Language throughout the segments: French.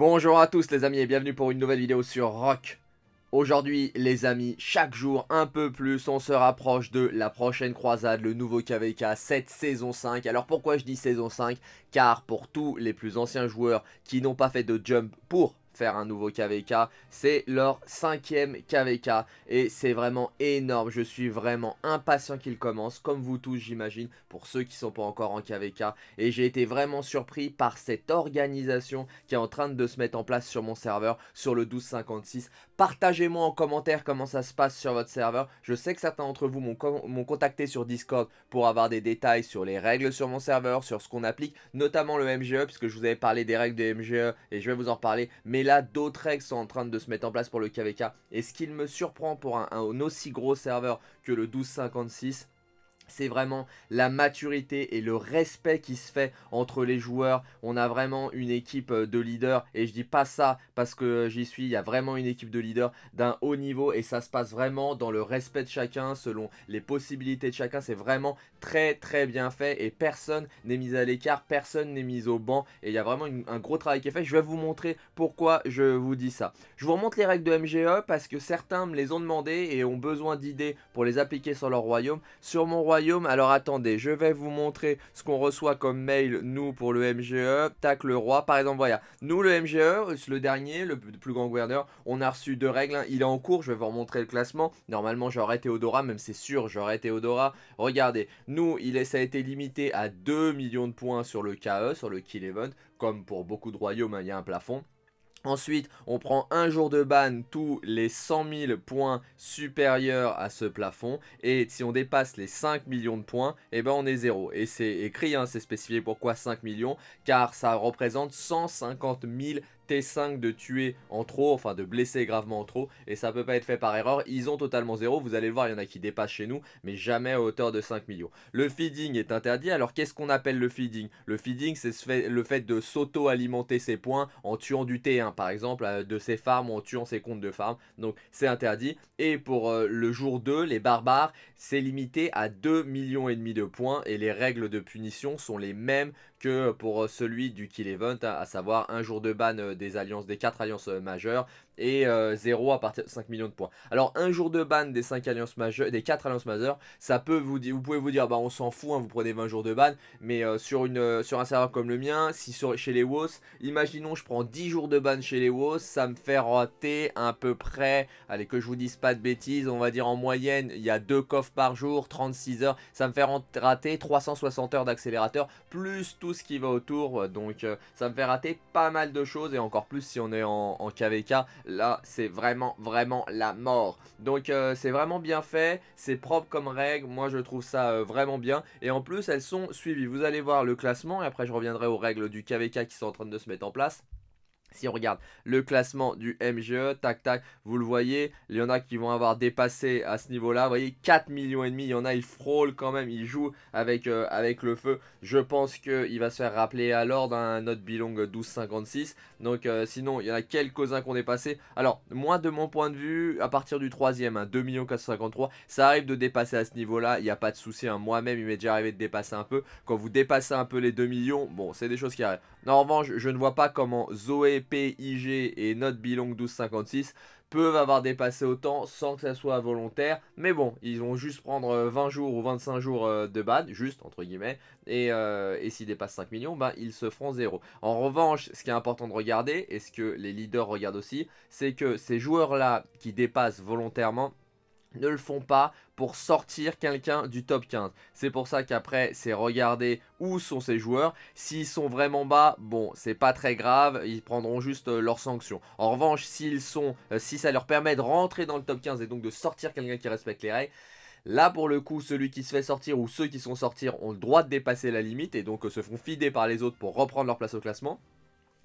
Bonjour à tous les amis et bienvenue pour une nouvelle vidéo sur Rock. Aujourd'hui les amis, chaque jour un peu plus, on se rapproche de la prochaine croisade, le nouveau KVK, cette saison 5. Alors pourquoi je dis saison 5 Car pour tous les plus anciens joueurs qui n'ont pas fait de jump pour un nouveau KVK. C'est leur cinquième KVK et c'est vraiment énorme. Je suis vraiment impatient qu'il commence, comme vous tous j'imagine, pour ceux qui sont pas encore en KVK. Et j'ai été vraiment surpris par cette organisation qui est en train de se mettre en place sur mon serveur, sur le 1256. Partagez-moi en commentaire comment ça se passe sur votre serveur. Je sais que certains d'entre vous m'ont contacté sur Discord pour avoir des détails sur les règles sur mon serveur, sur ce qu'on applique, notamment le MGE, puisque je vous avais parlé des règles de MGE et je vais vous en parler. Mais d'autres règles sont en train de se mettre en place pour le KVK. Et ce qui me surprend pour un aussi gros serveur que le 1256, c'est vraiment la maturité et le respect qui se fait entre les joueurs. On a vraiment une équipe euh, de leaders et je dis pas ça parce que euh, j'y suis, il y a vraiment une équipe de leaders d'un haut niveau et ça se passe vraiment dans le respect de chacun, selon les possibilités de chacun. C'est vraiment très très bien fait et personne n'est mis à l'écart, personne n'est mis au banc et il y a vraiment un gros travail qui est fait. Je vais vous montrer pourquoi je vous dis ça. Je vous remonte les règles de MGE parce que certains me les ont demandé et ont besoin d'idées pour les appliquer sur leur royaume. Sur mon royaume, alors attendez, je vais vous montrer ce qu'on reçoit comme mail, nous, pour le MGE. Tac, le roi, par exemple, voilà. Nous, le MGE, le dernier, le plus grand gouverneur, on a reçu deux règles. Hein. Il est en cours, je vais vous remontrer le classement. Normalement, j'aurais Théodora, même c'est sûr, j'aurais Théodora. Regardez, nous, il est, ça a été limité à 2 millions de points sur le KE, sur le Kill Event. Comme pour beaucoup de royaumes, hein. il y a un plafond. Ensuite, on prend un jour de ban tous les 100 000 points supérieurs à ce plafond. Et si on dépasse les 5 millions de points, eh ben on est zéro. Et c'est écrit, hein, c'est spécifié pourquoi 5 millions, car ça représente 150 000 5 de tuer en trop, enfin de blesser gravement en trop, et ça peut pas être fait par erreur, ils ont totalement zéro, vous allez voir, il y en a qui dépassent chez nous, mais jamais à hauteur de 5 millions. Le feeding est interdit, alors qu'est-ce qu'on appelle le feeding Le feeding c'est le fait de s'auto-alimenter ses points en tuant du T1 par exemple, euh, de ses farms, en tuant ses comptes de farm, donc c'est interdit, et pour euh, le jour 2, les barbares, c'est limité à 2 millions et demi de points et les règles de punition sont les mêmes que pour euh, celui du kill event, hein, à savoir un jour de ban euh, des alliances des quatre alliances euh, majeures, et 0 euh, à partir de 5 millions de points. Alors un jour de ban des 5 alliances majeures, des 4 alliances majeures, ça peut vous dire, vous pouvez vous dire bah on s'en fout, hein, vous prenez 20 jours de ban, mais euh, sur, une, euh, sur un serveur comme le mien, si chez les WOS, imaginons je prends 10 jours de ban chez les WOS, ça me fait rater à peu près, allez que je vous dise pas de bêtises, on va dire en moyenne, il y a 2 coffres par jour, 36 heures, ça me fait rater 360 heures d'accélérateur, plus tout ce qui va autour, donc ça me fait rater pas mal de choses, et encore plus si on est en KVK, Là, c'est vraiment, vraiment la mort. Donc, euh, c'est vraiment bien fait. C'est propre comme règle. Moi, je trouve ça euh, vraiment bien. Et en plus, elles sont suivies. Vous allez voir le classement. Et après, je reviendrai aux règles du KVK qui sont en train de se mettre en place. Si on regarde le classement du MGE, tac tac, vous le voyez, il y en a qui vont avoir dépassé à ce niveau-là. Vous voyez, 4 millions et demi, il y en a, ils frôlent quand même, ils jouent avec, euh, avec le feu. Je pense qu'il va se faire rappeler à l'ordre hein, un autre bilong 12,56. Donc euh, sinon, il y en a quelques-uns qu'on ont dépassé, Alors, moi de mon point de vue, à partir du troisième, hein, 2 453, ça arrive de dépasser à ce niveau-là, il n'y a pas de souci. Hein. Moi-même, il m'est déjà arrivé de dépasser un peu. Quand vous dépassez un peu les 2 millions, bon, c'est des choses qui arrivent. En revanche, je ne vois pas comment Zoé PIG et notre bilong 1256 peuvent avoir dépassé autant sans que ça soit volontaire. Mais bon, ils vont juste prendre 20 euh, jours ou 25 jours euh, de ban, juste entre guillemets. Et, euh, s'ils dépassent 5 millions, ben, ils se feront zéro. En revanche, ce qui est important de regarder, et ce que les leaders regardent aussi, c'est que ces joueurs-là qui dépassent volontairement, ne le font pas pour sortir quelqu'un du top 15. C'est pour ça qu'après, c'est regarder où sont ces joueurs. S'ils sont vraiment bas, bon, c'est pas très grave, ils prendront juste euh, leurs sanctions. En revanche, s'ils sont, euh, si ça leur permet de rentrer dans le top 15 et donc de sortir quelqu'un qui respecte les règles, Là, pour le coup, celui qui se fait sortir ou ceux qui sont sortis ont le droit de dépasser la limite et donc euh, se font fider par les autres pour reprendre leur place au classement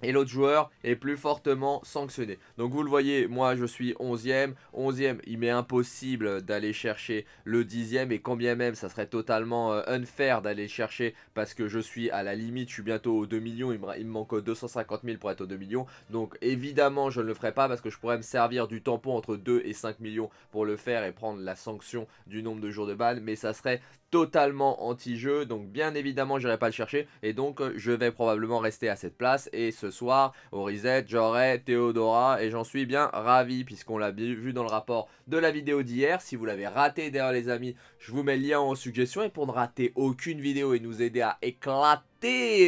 et l'autre joueur est plus fortement sanctionné. Donc vous le voyez, moi je suis 11e. 11e, il m'est impossible d'aller chercher le 10 ème et bien même ça serait totalement euh, unfair d'aller chercher parce que je suis à la limite, je suis bientôt aux 2 millions, il me, manque 250 000 pour être aux 2 millions. Donc évidemment je ne le ferai pas parce que je pourrais me servir du tampon entre 2 et 5 millions pour le faire et prendre la sanction du nombre de jours de balle. Mais ça serait totalement anti-jeu, donc bien évidemment je n'irai pas le chercher et donc euh, je vais probablement rester à cette place et ce ce soir. Orizette, j'aurais Théodora et j'en suis bien ravi puisqu'on l'a vu dans le rapport de la vidéo d'hier. Si vous l'avez raté d'ailleurs les amis, je vous mets le lien en suggestion et pour ne rater aucune vidéo et nous aider à éclater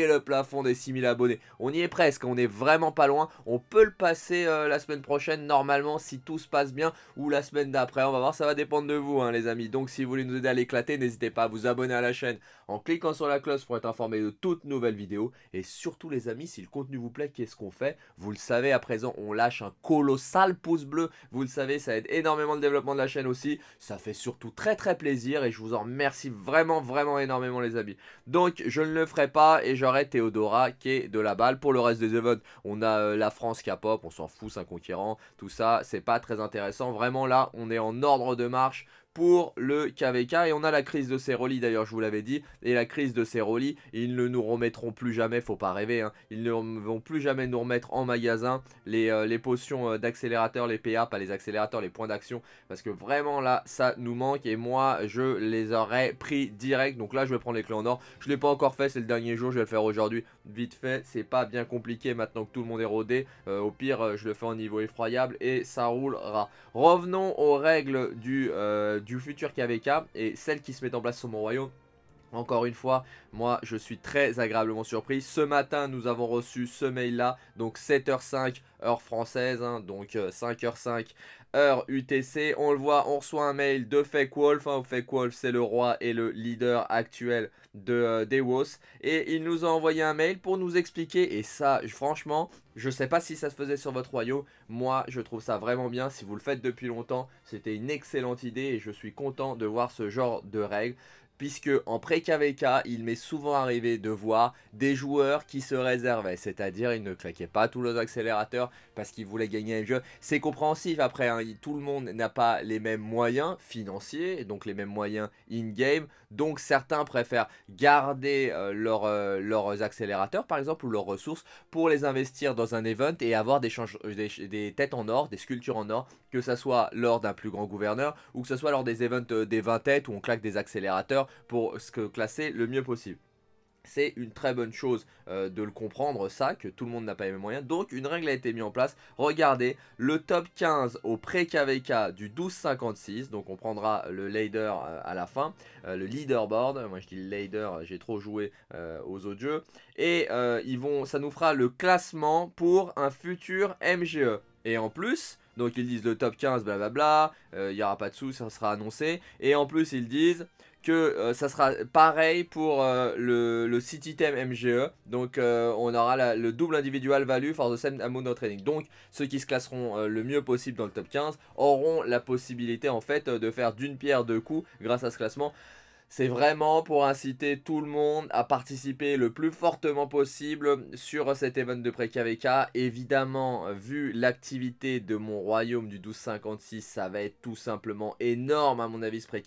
le plafond des 6000 abonnés. On y est presque, on n'est vraiment pas loin. On peut le passer euh, la semaine prochaine normalement si tout se passe bien ou la semaine d'après. On va voir, ça va dépendre de vous hein, les amis. Donc si vous voulez nous aider à l'éclater, n'hésitez pas à vous abonner à la chaîne en cliquant sur la cloche pour être informé de toutes nouvelles vidéos. Et surtout les amis, si le contenu vous plaît, qu'est-ce qu'on fait Vous le savez à présent, on lâche un colossal pouce bleu. Vous le savez, ça aide énormément le développement de la chaîne aussi. Ça fait surtout très très plaisir et je vous en remercie vraiment vraiment énormément les amis. Donc je ne le ferai pas et j'aurai Théodora qui est de la balle. Pour le reste des events, on a euh, la France qui a pop on s'en fout, c'est un conquérant, tout ça, c'est pas très intéressant. Vraiment là, on est en ordre de marche, pour le KVK. Et on a la crise de relis d'ailleurs, je vous l'avais dit. Et la crise de relis. ils ne nous remettront plus jamais, faut pas rêver. Hein. Ils ne vont plus jamais nous remettre en magasin les, euh, potions euh, d'accélérateur, les PA, pas les accélérateurs, les points d'action. Parce que vraiment là, ça nous manque. Et moi, je les aurais pris direct. Donc là, je vais prendre les clés en or. Je l'ai pas encore fait, c'est le dernier jour, je vais le faire aujourd'hui. Vite fait, c'est pas bien compliqué maintenant que tout le monde est rodé. Euh, au pire, je le fais en niveau effroyable et ça roulera. Revenons aux règles du du futur KvK et celle qui se met en place sur mon royaume encore une fois, moi je suis très agréablement surpris. Ce matin, nous avons reçu ce mail-là, donc 7h05 heure française, hein. donc 5h05 euh, heure UTC. On le voit, on reçoit un mail de Fake Wolf. Hein. Fake Wolf, c'est le roi et le leader actuel de euh, Dewos. Et il nous a envoyé un mail pour nous expliquer. Et ça, franchement, je ne sais pas si ça se faisait sur votre royaume. Moi, je trouve ça vraiment bien. Si vous le faites depuis longtemps, c'était une excellente idée et je suis content de voir ce genre de règles puisque en pré-KVK, il m'est souvent arrivé de voir des joueurs qui se réservaient, c'est-à-dire ils ne claquaient pas tous leurs accélérateurs parce qu'ils voulaient gagner un jeu. C'est compréhensif après, hein, tout le monde n'a pas les mêmes moyens financiers, donc les mêmes moyens in-game, donc certains préfèrent garder euh, euh, leurs accélérateurs par exemple ou leurs ressources pour les investir dans un event et avoir des, têtes en or, des sculptures en or, que ce soit lors d'un plus grand gouverneur ou que ce soit lors des events euh, des 20 têtes où on claque des accélérateurs pour se classer le mieux possible. C'est une très bonne chose euh, de le comprendre, ça, que tout le monde n'a pas les mêmes moyens. Donc, une règle a été mise en place. Regardez, le top 15 au pré-KVK du 12,56. Donc, on prendra le leader euh, à la fin, euh, le leaderboard. Moi, je dis leader, j'ai trop joué aux autres jeux. Et ils vont, ça nous fera le classement pour un futur MGE. Et en plus, donc ils disent le top 15, blablabla, il n'y aura pas de sous, ça sera annoncé. Et en plus, ils disent euh, ça sera pareil pour euh, le, le City MGE. E. Donc euh, on aura le double individual value for the same amount of training. Donc ceux qui se classeront le mieux possible dans le top 15 auront la possibilité en fait de faire d'une pierre deux coups grâce à ce classement. C'est vraiment pour inciter tout le monde à participer le plus fortement possible sur cet event de pré-KVK. Évidemment, vu l'activité de mon royaume du 1256, ça va être tout simplement énorme à mon avis ce pré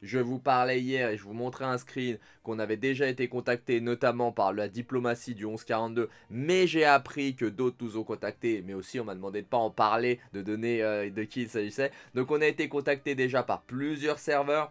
Je vous parlais hier et je vous montrais un screen qu'on avait déjà été contacté notamment par la diplomatie du 1142, mais j'ai appris que d'autres nous ont contactés, mais aussi on m'a demandé de ne pas en parler, de donner euh, de qui il s'agissait. Donc on a été contacté déjà par plusieurs serveurs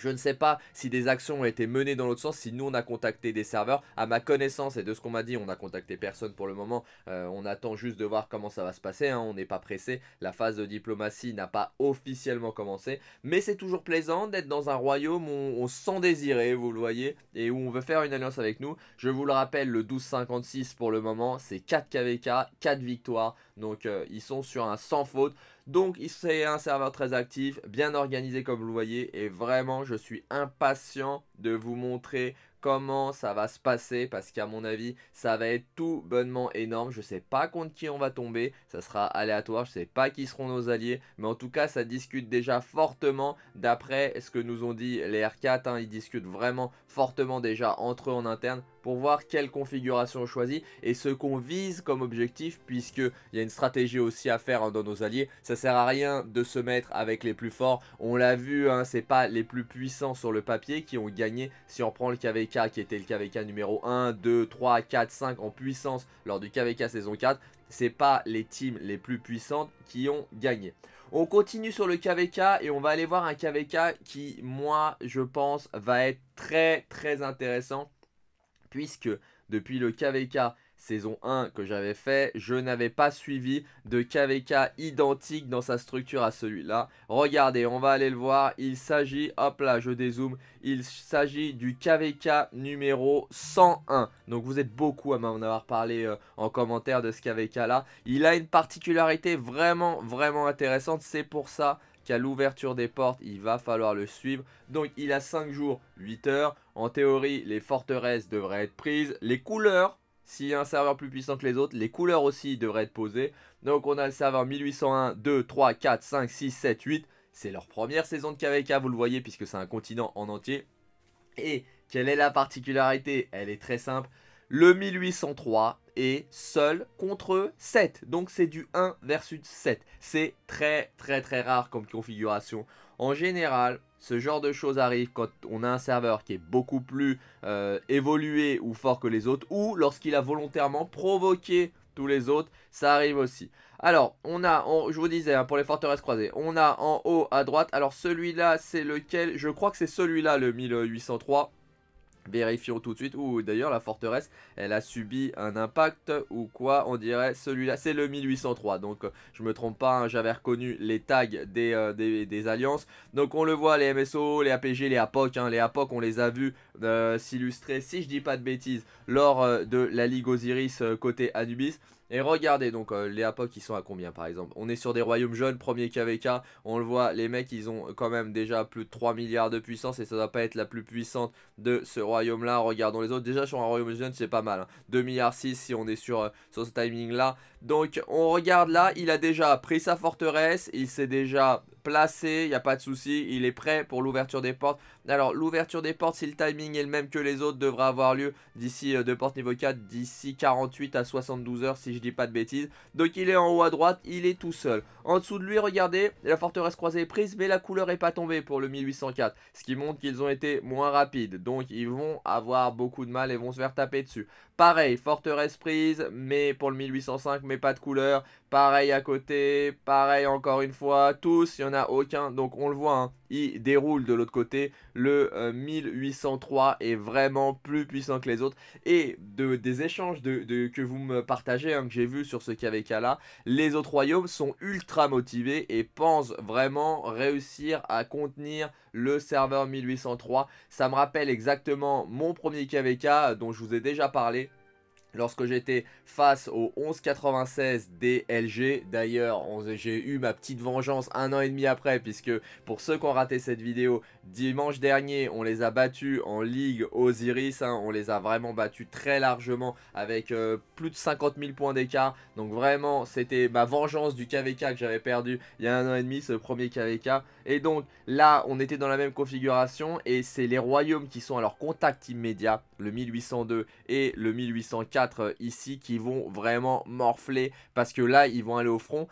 je ne sais pas si des actions ont été menées dans l'autre sens, si nous on a contacté des serveurs. À ma connaissance et de ce qu'on m'a dit, on n'a contacté personne pour le moment. Euh, on attend juste de voir comment ça va se passer. Hein. On n'est pas pressé. La phase de diplomatie n'a pas officiellement commencé. Mais c'est toujours plaisant d'être dans un royaume où on, sent désirer, vous le voyez, et où on veut faire une alliance avec nous. Je vous le rappelle, le 12-56 pour le moment, c'est 4 KVK, 4 victoires. Donc euh, ils sont sur un sans faute. Donc c'est un serveur très actif, bien organisé comme vous le voyez et vraiment je suis impatient de vous montrer comment ça va se passer parce qu'à mon avis ça va être tout bonnement énorme. Je ne sais pas contre qui on va tomber, ça sera aléatoire, je ne sais pas qui seront nos alliés, mais en tout cas ça discute déjà fortement d'après ce que nous ont dit les R4, hein. ils discutent vraiment fortement déjà entre eux en interne pour voir quelle configuration on choisit et ce qu'on vise comme objectif puisqu'il y a une stratégie aussi à faire hein, dans nos alliés. Ça sert à rien de se mettre avec les plus forts. On l'a vu, ce hein, c'est pas les plus puissants sur le papier qui ont gagné. Si on prend le KVK qui était le KVK numéro 1, 2, 3, 4, 5 en puissance lors du KVK saison 4, c'est pas les teams les plus puissantes qui ont gagné. On continue sur le KVK et on va aller voir un KVK qui, moi, je pense, va être très très intéressant puisque depuis le KVK saison 1 que j'avais fait, je n'avais pas suivi de KVK identique dans sa structure à celui-là. Regardez, on va aller le voir, il s'agit, hop là, je dézoome, il s'agit du KVK numéro 101. Donc vous êtes beaucoup à m'en avoir parlé euh, en commentaire de ce KVK là. Il a une particularité vraiment, vraiment intéressante, c'est pour ça qu'à l'ouverture des portes, il va falloir le suivre. Donc il a 5 jours, 8 heures. En théorie, les forteresses devraient être prises. Les couleurs, s'il y a un serveur plus puissant que les autres, les couleurs aussi devraient être posées. Donc on a le serveur 1801, 2, 3, 4, 5, 6, 7, 8. C'est leur première saison de KVK, vous le voyez, puisque c'est un continent en entier. Et quelle est la particularité Elle est très simple. Le 1803 et seul contre 7. Donc c'est du 1 versus 7. C'est très très très rare comme configuration. En général, ce genre de choses arrive quand on a un serveur qui est beaucoup plus euh, évolué ou fort que les autres ou lorsqu'il a volontairement provoqué tous les autres, ça arrive aussi. Alors, on a, je vous disais, hein, pour les forteresses croisées, on a en haut à droite, alors celui-là, c'est lequel Je crois que c'est celui-là, le 1803. Vérifions tout de suite. Ou d'ailleurs, la forteresse, elle a subi un impact ou quoi On dirait celui-là, c'est le 1803. Donc, euh, je me trompe pas, hein, j'avais reconnu les tags euh, des, des, alliances. Donc, on le voit, les MSO, les APG, les APOC. Hein, les APOC, on les a vus euh, s'illustrer, si je dis pas de bêtises, lors de la Ligue Osiris côté Anubis. Et regardez donc euh, les APOC qui sont à combien par exemple On est sur des royaumes jeunes, premier KVK, on le voit, les mecs ils ont quand même déjà plus de 3 milliards de puissance et ça doit pas être la plus puissante de ce royaume là. Regardons les autres, déjà sur un royaume jeune c'est pas mal, 2 hein. milliards 6 si on est sur, euh, sur ce timing là. Donc on regarde là, il a déjà pris sa forteresse, il s'est déjà placé, il n'y a pas de souci, il est prêt pour l'ouverture des portes. Alors l'ouverture des portes, si le timing est le même que les autres, devra avoir lieu d'ici euh, de porte niveau 4, d'ici 48 à 72 heures si je dis pas de bêtises. Donc il est en haut à droite, il est tout seul. En dessous de lui, regardez, la forteresse croisée est prise, mais la couleur n'est pas tombée pour le 1804. Ce qui montre qu'ils ont été moins rapides, donc ils vont avoir beaucoup de mal et vont se faire taper dessus. Pareil, forteresse prise, mais pour le 1805, pas de couleur. Pareil à côté, pareil encore une fois, tous, il n'y en a aucun. Donc on le voit, hein, il déroule de l'autre côté. Le 1803 euh, est vraiment plus puissant que les autres. Et de, des échanges de, que vous me partagez, hein, que j'ai vu sur ce KVK là, les autres royaumes sont ultra motivés et pensent vraiment réussir à contenir le serveur 1803. Ça me rappelle exactement mon premier KVK euh, dont je vous ai déjà parlé lorsque j'étais face au 1196 DLG. D'ailleurs, j'ai eu ma petite vengeance un an et demi après, puisque pour ceux qui ont raté cette vidéo, dimanche dernier, on les a battus en Ligue Osiris. Hein. on les a vraiment battus très largement, avec euh, plus de 50 000 points d'écart. Donc vraiment, c'était ma vengeance du KVK que j'avais perdu il y a un an et demi, ce premier KVK. Et donc là, on était dans la même configuration, et c'est les royaumes qui sont à leur contact immédiat, le 1802 et le 1804 euh, ici qui vont vraiment morfler parce que là, ils vont aller au front.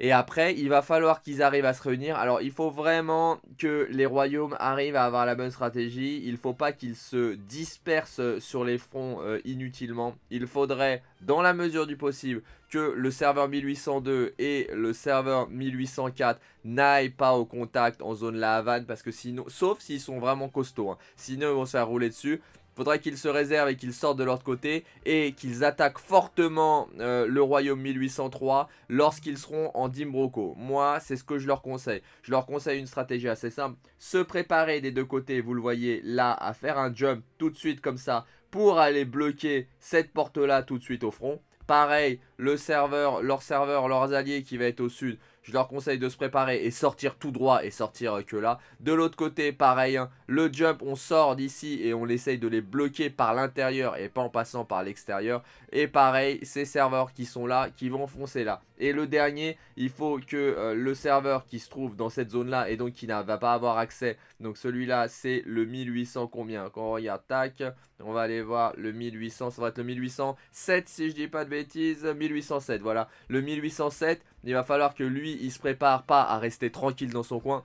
Et après, il va falloir qu'ils arrivent à se réunir. Alors, il faut vraiment que les royaumes arrivent à avoir la bonne stratégie. Il faut pas qu'ils se dispersent sur les fronts euh, inutilement. Il faudrait, dans la mesure du possible, que le serveur 1802 et le serveur 1804 n'aillent pas au contact en zone La Havane. Parce que sinon, sauf s'ils sont vraiment costauds. Hein. Sinon, ils vont se faire rouler dessus faudrait qu'ils se réservent et qu'ils sortent de l'autre côté et qu'ils attaquent fortement euh, le royaume 1803 lorsqu'ils seront en Dimbroco. Moi, c'est ce que je leur conseille. Je leur conseille une stratégie assez simple. Se préparer des deux côtés, vous le voyez là, à faire un jump tout de suite comme ça pour aller bloquer cette porte-là tout de suite au front. Pareil, le serveur, leur serveur, leurs alliés qui va être au sud je leur conseille de se préparer et sortir tout droit et sortir euh, que là. De l'autre côté, pareil, hein, le jump, on sort d'ici et on essaye de les bloquer par l'intérieur et pas en passant par l'extérieur. Et pareil, ces serveurs qui sont là, qui vont foncer là. Et le dernier, il faut que euh, le serveur qui se trouve dans cette zone-là et donc qui ne va pas avoir accès. Donc celui-là, c'est le 1800 combien Quand on regarde, tac, on va aller voir le 1800, ça va être le 1807 si je dis pas de bêtises, 1807, voilà. Le 1807, il va falloir que lui, il se prépare pas à rester tranquille dans son coin.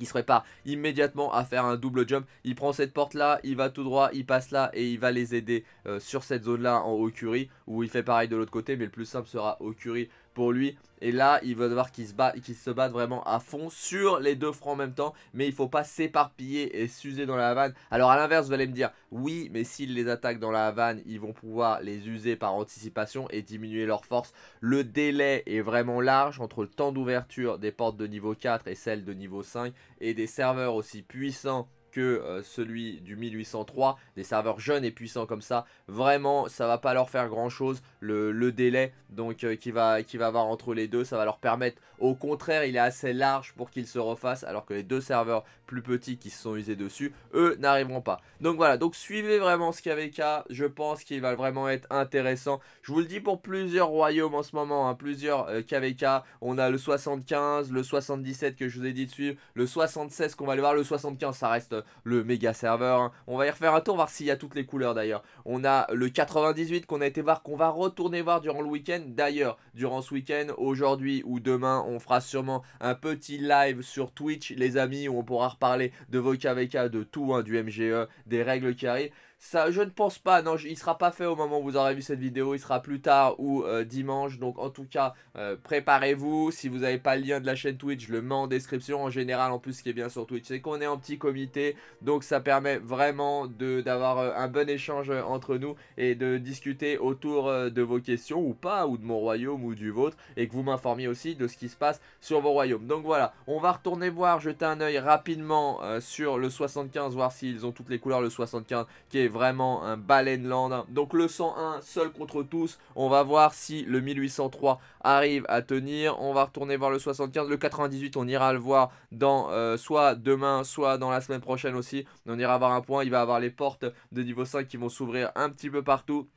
Il se prépare immédiatement à faire un double jump. Il prend cette porte là, il va tout droit, il passe là et il va les aider euh, sur cette zone là en curie Ou il fait pareil de l'autre côté mais le plus simple sera Okuri lui. Et là, il va devoir qu'il se, bat, se batte vraiment à fond sur les deux fronts en même temps. Mais il faut pas s'éparpiller et s'user dans la Havane. Alors à l'inverse, vous allez me dire, oui, mais s'il les attaque dans la Havane ils vont pouvoir les user par anticipation et diminuer leur force. Le délai est vraiment large entre le temps d'ouverture des portes de niveau 4 et celles de niveau 5. Et des serveurs aussi puissants que euh, celui du 1803, des serveurs jeunes et puissants comme ça, vraiment ça va pas leur faire grand chose, le, délai donc euh, qui va qui va avoir entre les deux, ça va leur permettre, au contraire il est assez large pour qu'ils se refassent alors que les deux serveurs plus petits qui se sont usés dessus, eux n'arriveront pas. Donc voilà, donc suivez vraiment ce KVK, je pense qu'il va vraiment être intéressant. Je vous le dis pour plusieurs royaumes en ce moment, hein, plusieurs KVK, euh, on a le 75, le 77 que je vous ai dit de suivre, le 76 qu'on va aller voir, le 75 ça reste euh, le méga serveur, hein. on va y refaire un tour, voir s'il y a toutes les couleurs d'ailleurs. On a le 98 qu'on a été voir, qu'on va retourner voir durant le week-end, d'ailleurs, durant ce week-end, aujourd'hui ou demain, on fera sûrement un petit live sur Twitch les amis, où on pourra parler de KvK, de tout, hein, du MGE, des règles qui arrivent. Ça, je ne pense pas, non, il il sera pas fait au moment où vous aurez vu cette vidéo, il sera plus tard ou euh, dimanche, donc en tout cas, euh, préparez-vous, si vous n'avez pas le lien de la chaîne Twitch, je le mets en description, en général, en plus, ce qui est bien sur Twitch, c'est qu'on est en petit comité, donc ça permet vraiment d'avoir euh, un bon échange entre nous et de discuter autour de vos questions, ou pas, ou de mon royaume, ou du vôtre, et que vous m'informiez aussi de ce qui se passe sur vos royaumes. Donc voilà, on va retourner voir, jeter un oeil rapidement sur le 75, voir s'ils ont toutes les couleurs, le 75, qui est vraiment un baleine Land. Hein. Donc le 101 seul contre tous. On va voir si le 1803 arrive à tenir. On va retourner voir le 75. Le 98 on ira le voir dans euh, soit demain soit dans la semaine prochaine aussi. On ira avoir un point. Il va avoir les portes de niveau 5 qui vont s'ouvrir un petit peu partout.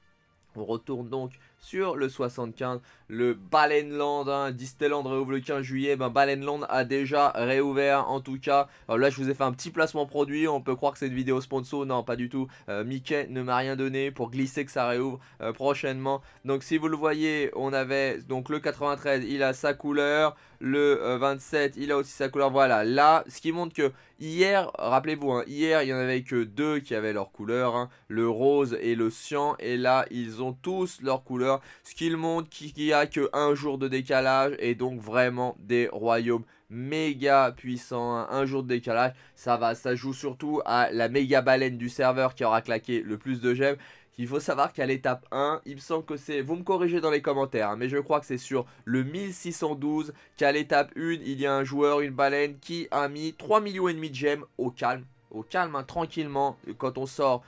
On retourne donc sur le 75 le Balenland, Disteland, hein, Disneyland réouvre le 15 juillet, ben Balenland a déjà réouvert en tout cas. Alors là je vous ai fait un petit placement produit, on peut croire que c'est une vidéo sponsor, non pas du tout, euh, Mickey ne m'a rien donné pour glisser que ça réouvre euh, prochainement. Donc si vous le voyez, on avait donc le 93, il a sa couleur, le 27, euh, il a aussi sa couleur, voilà. Là, ce qui montre que hier, rappelez-vous, hein, hier il y en avait que deux qui avaient leur couleur, hein. le rose et le cyan, et là ils ont tous leur couleur, ce qui montre qu'il y a que un jour de décalage et donc vraiment des royaumes méga puissants. Un jour de décalage, ça va, ça joue surtout à la méga baleine du serveur qui aura claqué le plus de gemmes. Il faut savoir qu'à l'étape 1, il me semble que c'est, vous me corrigez dans les commentaires, hein, mais je crois que c'est sur le 1612 qu'à l'étape 1, il y a un joueur, une baleine qui a mis 3 millions et demi de gemmes au calme au calme, hein, tranquillement, quand on sort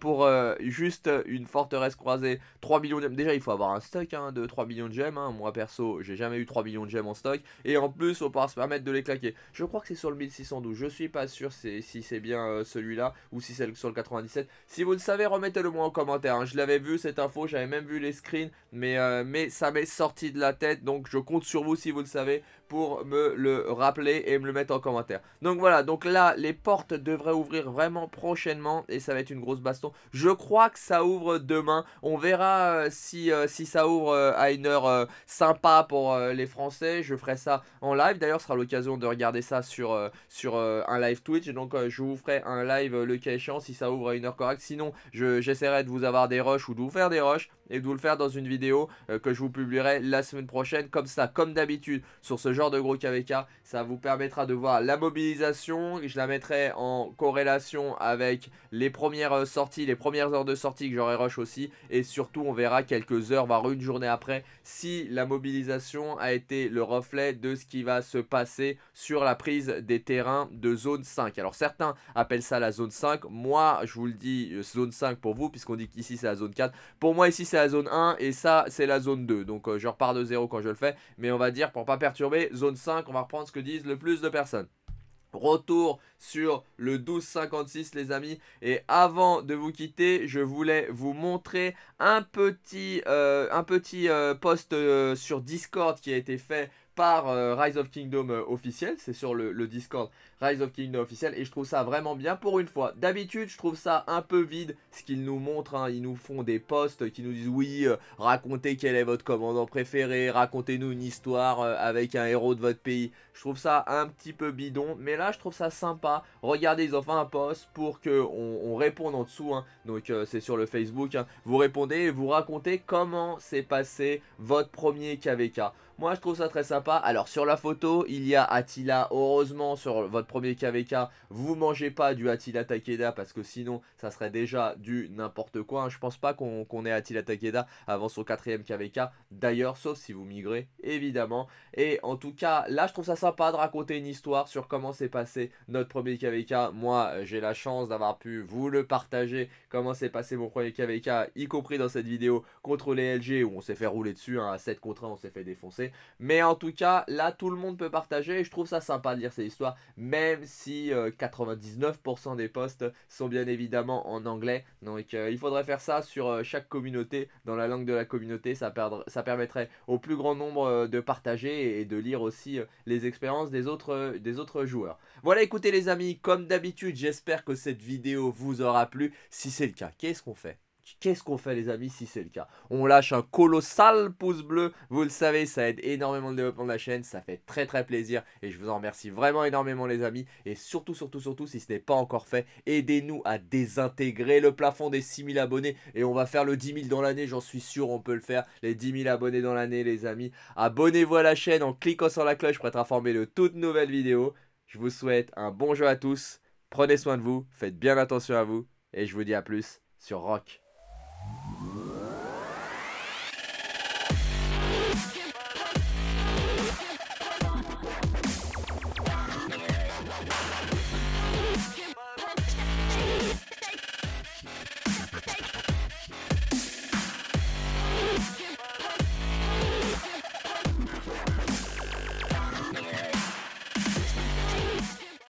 pour euh, juste une forteresse croisée, 3 millions de gemmes. Déjà, il faut avoir un stock hein, de 3 millions de gemmes. Hein. Moi, perso, j'ai jamais eu 3 millions de gemmes en stock. Et en plus, on pourra se permettre de les claquer. Je crois que c'est sur le 1612. Je suis pas sûr si c'est bien euh, celui-là ou si c'est sur le 97. Si vous le savez, remettez-le moi en commentaire. Hein. Je l'avais vu cette info, j'avais même vu les screens. Mais, euh, mais ça m'est sorti de la tête. Donc, je compte sur vous si vous le savez pour me le rappeler et me le mettre en commentaire. Donc voilà, donc là, les portes devraient ouvrir vraiment prochainement. Et ça va être une grosse baston. Je crois que ça ouvre demain. On verra euh, si, euh, si ça ouvre euh, à une heure sympa pour les Français. Je ferai ça en live. D'ailleurs, ce sera l'occasion de regarder ça sur, sur un live Twitch. Donc, je vous ferai un live le cas échéant si ça ouvre à une heure correcte. Sinon, j'essaierai de vous avoir des rushs ou de vous faire des rushs et de vous le faire dans une vidéo que je vous publierai la semaine prochaine. Comme ça, comme d'habitude, sur ce genre de gros KVK, ça vous permettra de voir la mobilisation. Je la mettrai en corrélation avec les premières Sortie, les premières heures de sortie que j'aurai rush aussi. Et surtout, on verra quelques heures, voire une journée après, si la mobilisation a été le reflet de ce qui va se passer sur la prise des terrains de zone 5. Alors certains appellent ça la zone 5. Moi, je vous le dis, euh, zone 5 pour vous, puisqu'on dit qu'ici c'est la zone 4. Pour moi, ici c'est la zone 1 et ça, c'est la zone 2. Donc euh, je repars de zéro quand je le fais. Mais on va dire, pour pas perturber, zone 5, on va reprendre ce que disent le plus de personnes. Retour sur le 12,56 les amis. Et avant de vous quitter, je voulais vous montrer un petit, euh, euh, post euh, sur Discord qui a été fait par Rise of Kingdom officiel. C'est sur le Discord Rise of Kingdom officiel et je trouve ça vraiment bien pour une fois. D'habitude, je trouve ça un peu vide ce qu'ils nous montrent. Hein. Ils nous font des posts qui nous disent oui, euh, racontez quel est votre commandant préféré, racontez-nous une histoire euh, avec un héros de votre pays. Je trouve ça un petit peu bidon, mais là je trouve ça sympa. Regardez, ils ont fait un post pour que on, réponde en dessous. Hein. Donc euh, c'est sur le Facebook. Hein. Vous répondez et vous racontez comment s'est passé votre premier KVK. Moi je trouve ça très sympa. Alors sur la photo, il y a Attila, heureusement sur votre premier KVK, vous mangez pas du Attila Takeda parce que sinon ça serait déjà du n'importe quoi. Hein. Je pense pas qu'on ait Attila Takeda avant son quatrième KVK d'ailleurs, sauf si vous migrez évidemment. Et en tout cas, là je trouve ça sympa de raconter une histoire sur comment s'est passé notre premier KVK. Moi j'ai la chance d'avoir pu vous le partager, comment s'est passé mon premier KVK, y compris dans cette vidéo contre les LG où on s'est fait rouler dessus hein. à 7 contre 1, on s'est fait défoncer. Mais en tout cas, là tout le monde peut partager et je trouve ça sympa de lire ces histoires même si 99% euh, des postes sont bien évidemment en anglais. Donc euh, il faudrait faire ça sur euh, chaque communauté, dans la langue de la communauté. Ça, ça permettrait au plus grand nombre de partager et de lire aussi les expériences des autres, des autres joueurs. Voilà, écoutez les amis, comme d'habitude, j'espère que cette vidéo vous aura plu. Si c'est le cas, qu'est-ce qu'on fait Qu'est-ce qu'on fait les amis si c'est le cas On lâche un colossal pouce bleu, vous le savez, ça aide énormément le développement de la chaîne, ça fait très très plaisir et je vous en remercie vraiment énormément les amis et surtout surtout surtout si ce n'est pas encore fait, aidez-nous à désintégrer le plafond des 6000 abonnés et on va faire le 10 000 dans l'année, j'en suis sûr on peut le faire, les 10 000 abonnés dans l'année les amis. Abonnez-vous à la chaîne en cliquant sur la cloche pour être informé de toutes nouvelles vidéos. Je vous souhaite un bon jeu à tous, prenez soin de vous, faites bien attention à vous et je vous dis à plus sur Rock.